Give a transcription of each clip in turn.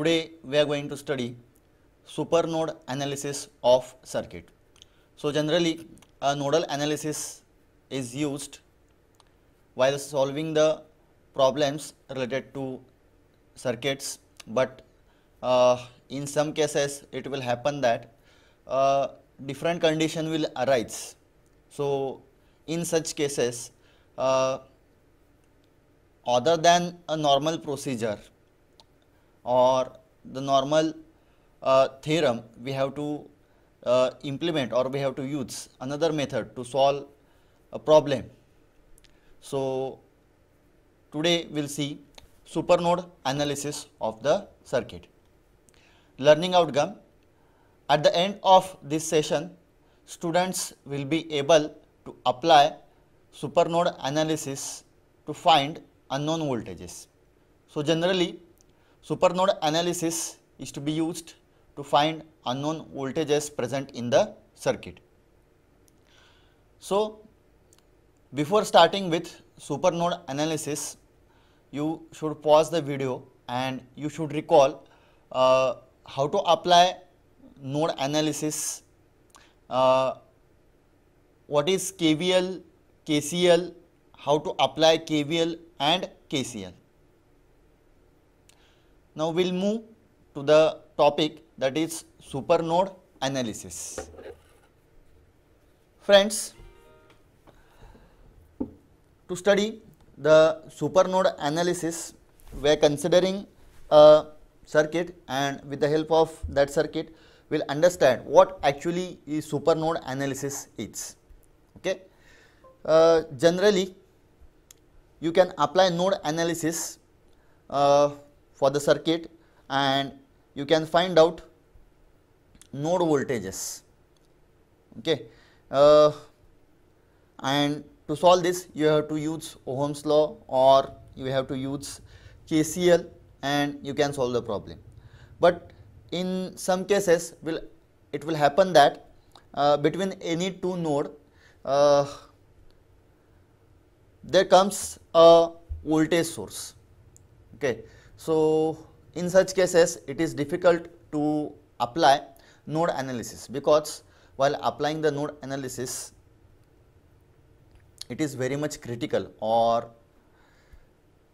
Today we are going to study supernode analysis of circuit. So generally a nodal analysis is used while solving the problems related to circuits but uh, in some cases it will happen that uh, different condition will arise. So in such cases uh, other than a normal procedure or the normal uh, theorem we have to uh, implement or we have to use another method to solve a problem. So, today we will see supernode analysis of the circuit. Learning outcome at the end of this session students will be able to apply supernode analysis to find unknown voltages. So, generally Supernode analysis is to be used to find unknown voltages present in the circuit. So, before starting with supernode analysis, you should pause the video and you should recall uh, how to apply node analysis, uh, what is KVL, KCL, how to apply KVL and KCL. Now we will move to the topic that is supernode analysis. Friends, to study the supernode analysis, we are considering a circuit and with the help of that circuit, we will understand what actually is supernode analysis is. Okay? Uh, generally, you can apply node analysis uh, for the circuit and you can find out node voltages okay uh, and to solve this you have to use Ohm's law or you have to use KCL and you can solve the problem. But in some cases will it will happen that uh, between any two node uh, there comes a voltage source okay so, in such cases it is difficult to apply node analysis because while applying the node analysis it is very much critical or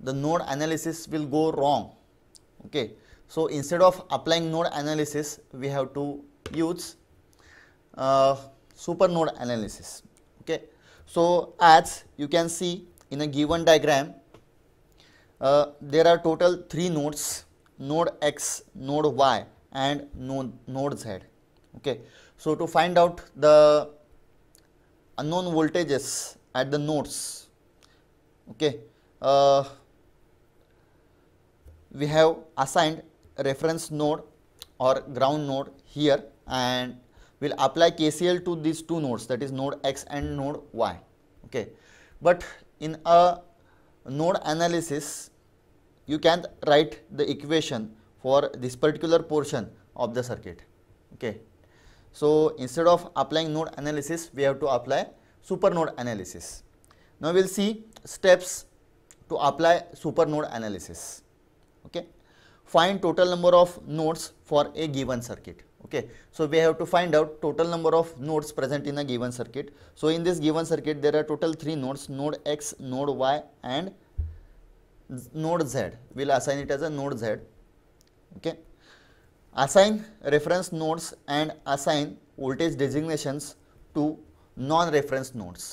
the node analysis will go wrong. Okay. So, instead of applying node analysis we have to use uh, super node analysis. Okay. So, as you can see in a given diagram uh, there are total three nodes node x node y and node, node z okay so to find out the unknown voltages at the nodes okay uh, we have assigned reference node or ground node here and we'll apply KCL to these two nodes that is node X and node Y okay but in a node analysis you can write the equation for this particular portion of the circuit okay so instead of applying node analysis we have to apply super node analysis now we'll see steps to apply super node analysis okay find total number of nodes for a given circuit okay so we have to find out total number of nodes present in a given circuit so in this given circuit there are total three nodes node x node y and node z we'll assign it as a node z okay assign reference nodes and assign voltage designations to non-reference nodes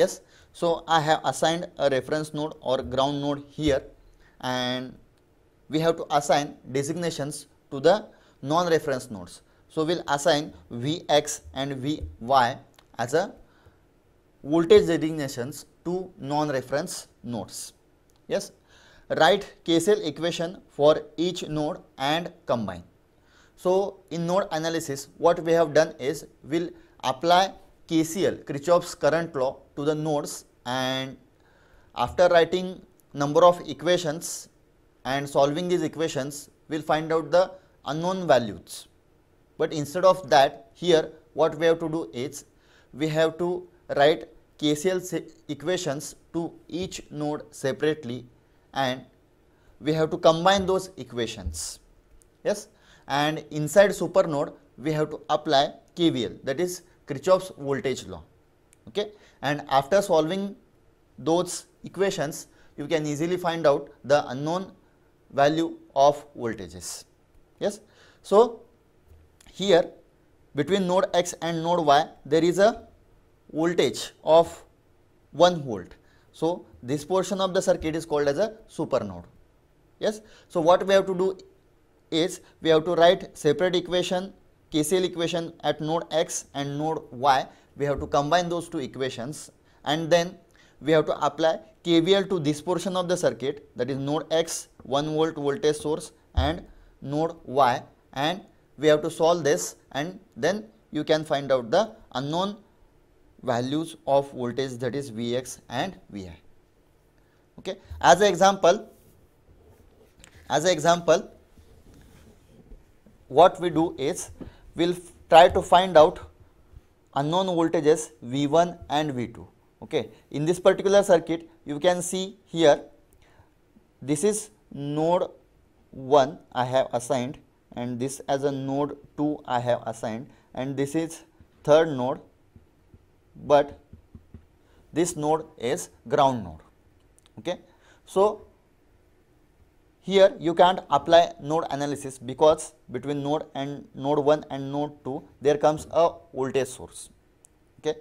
yes so i have assigned a reference node or ground node here and we have to assign designations to the non-reference nodes so we'll assign vx and vy as a voltage designations to non-reference nodes yes write KCL equation for each node and combine so in node analysis what we have done is we'll apply KCL Kirchhoff's current law to the nodes and after writing number of equations and solving these equations we'll find out the unknown values but instead of that here what we have to do is we have to write KCL equations to each node separately and we have to combine those equations. Yes, and inside super node we have to apply KVL that is Kirchhoff's voltage law. Okay, and after solving those equations you can easily find out the unknown value of voltages. Yes, so here between node x and node y there is a voltage of 1 volt. So, this portion of the circuit is called as a supernode. Yes. So, what we have to do is we have to write separate equation KCL equation at node x and node y. We have to combine those two equations and then we have to apply KVL to this portion of the circuit that is node x 1 volt voltage source and node y and we have to solve this and then you can find out the unknown values of voltage that is Vx and Vi. Okay. As an example, as an example, what we do is we will try to find out unknown voltages V1 and V2. Okay. In this particular circuit, you can see here this is node 1 I have assigned and this as a node 2 I have assigned and this is third node but this node is ground node. Okay. So, here you can't apply node analysis because between node and node 1 and node 2 there comes a voltage source. Okay.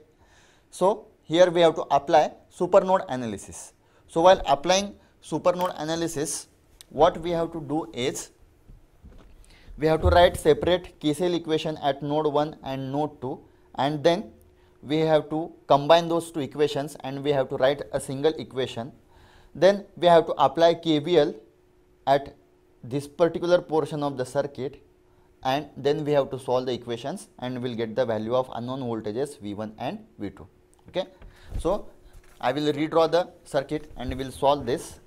So, here we have to apply super node analysis. So, while applying super node analysis what we have to do is we have to write separate KCL equation at node 1 and node 2 and then we have to combine those two equations and we have to write a single equation. Then we have to apply KVL at this particular portion of the circuit and then we have to solve the equations and we will get the value of unknown voltages V1 and V2. Okay. So, I will redraw the circuit and we will solve this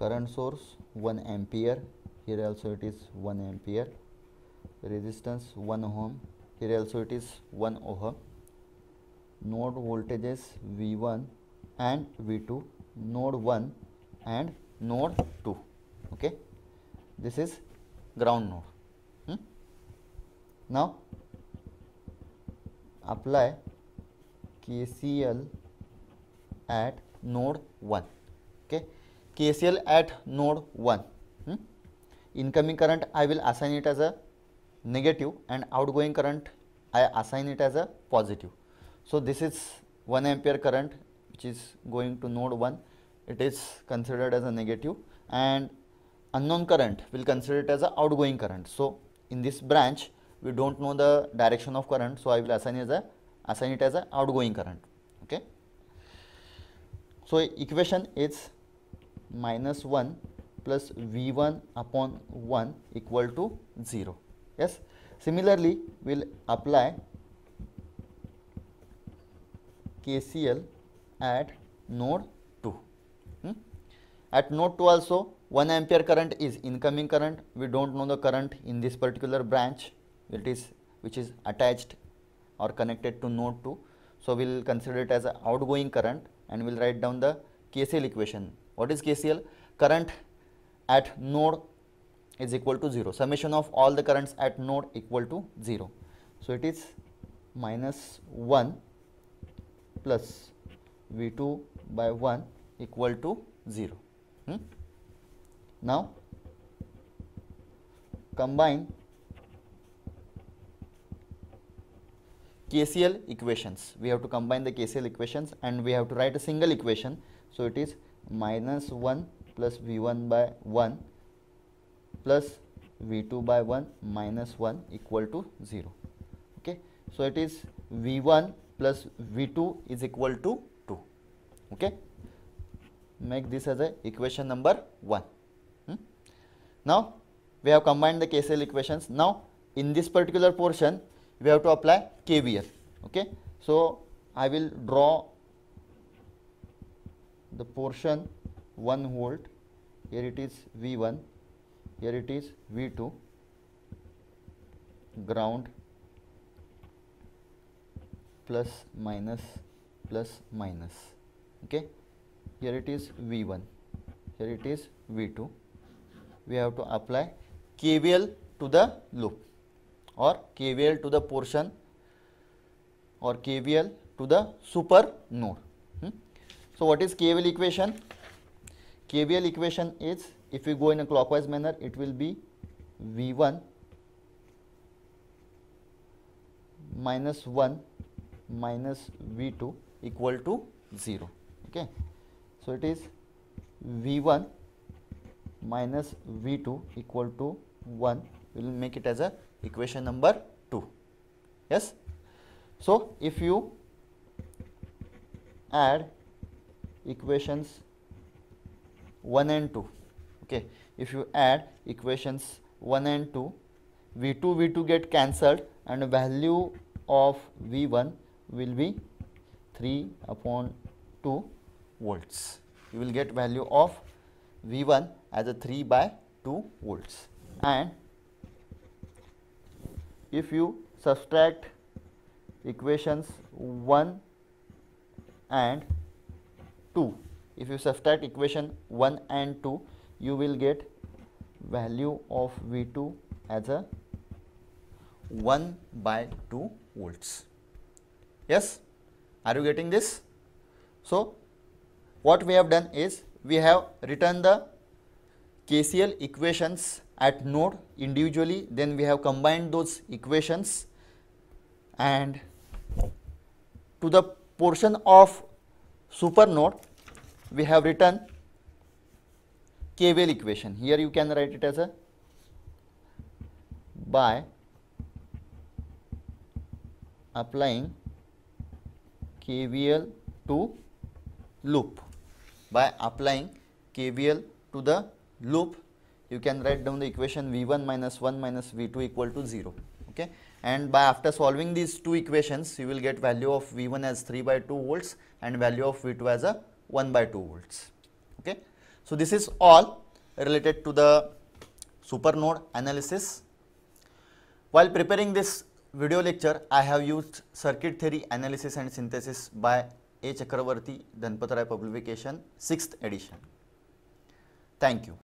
current source 1 ampere here also it is 1 ampere resistance 1 ohm here also it is 1 ohm node voltages v1 and v2 node 1 and node 2 okay this is ground node hmm? now apply kcl at node 1 okay KCL at node 1. Hmm? Incoming current I will assign it as a negative and outgoing current I assign it as a positive. So, this is 1 ampere current which is going to node 1 it is considered as a negative and unknown current will consider it as a outgoing current. So, in this branch we do not know the direction of current. So, I will assign, as a, assign it as a outgoing current. Okay. So, equation is minus 1 plus V1 upon 1 equal to 0. Yes. Similarly, we will apply KCL at node 2. Hmm? At node 2 also 1 ampere current is incoming current. We do not know the current in this particular branch it is which is attached or connected to node 2. So, we will consider it as outgoing current and we will write down the KCL equation what is KCL? Current at node is equal to 0. Summation of all the currents at node equal to 0. So, it is minus 1 plus V2 by 1 equal to 0. Hmm? Now, combine KCL equations. We have to combine the KCL equations and we have to write a single equation. So, it is minus 1 plus v1 by 1 plus v2 by 1 minus 1 equal to 0 okay so it is v1 plus v2 is equal to 2 okay make this as a equation number 1 hmm? now we have combined the KCL equations now in this particular portion we have to apply KVL okay so I will draw the portion 1 volt here it is V1 here it is V2 ground plus minus plus minus okay here it is V1 here it is V2 we have to apply KVL to the loop or KVL to the portion or KVL to the super node So what is KVL equation? KVL equation is if we go in a clockwise manner it will be V1 minus 1 minus V2 equal to 0. Okay. So it is V1 minus V2 equal to 1 we will make it as a equation number 2. Yes. So if you add equations 1 and 2 okay if you add equations 1 and 2 v2 v2 get cancelled and value of v1 will be 3 upon 2 volts you will get value of v1 as a 3 by 2 volts and if you subtract equations 1 and 2. If you subtract equation 1 and 2, you will get value of V2 as a 1 by 2 volts. Yes, are you getting this? So, what we have done is we have written the KCL equations at node individually, then we have combined those equations and to the portion of super node we have written KVL equation. Here you can write it as a by applying KVL to loop. By applying KVL to the loop, you can write down the equation V1 minus 1 minus V2 equal to 0. Okay and by after solving these two equations you will get value of V1 as 3 by 2 volts and value of V2 as a 1 by 2 volts. Okay. So, this is all related to the supernode analysis. While preparing this video lecture, I have used circuit theory analysis and synthesis by A. Chakravarti, Dhanpatrai publication, 6th edition. Thank you.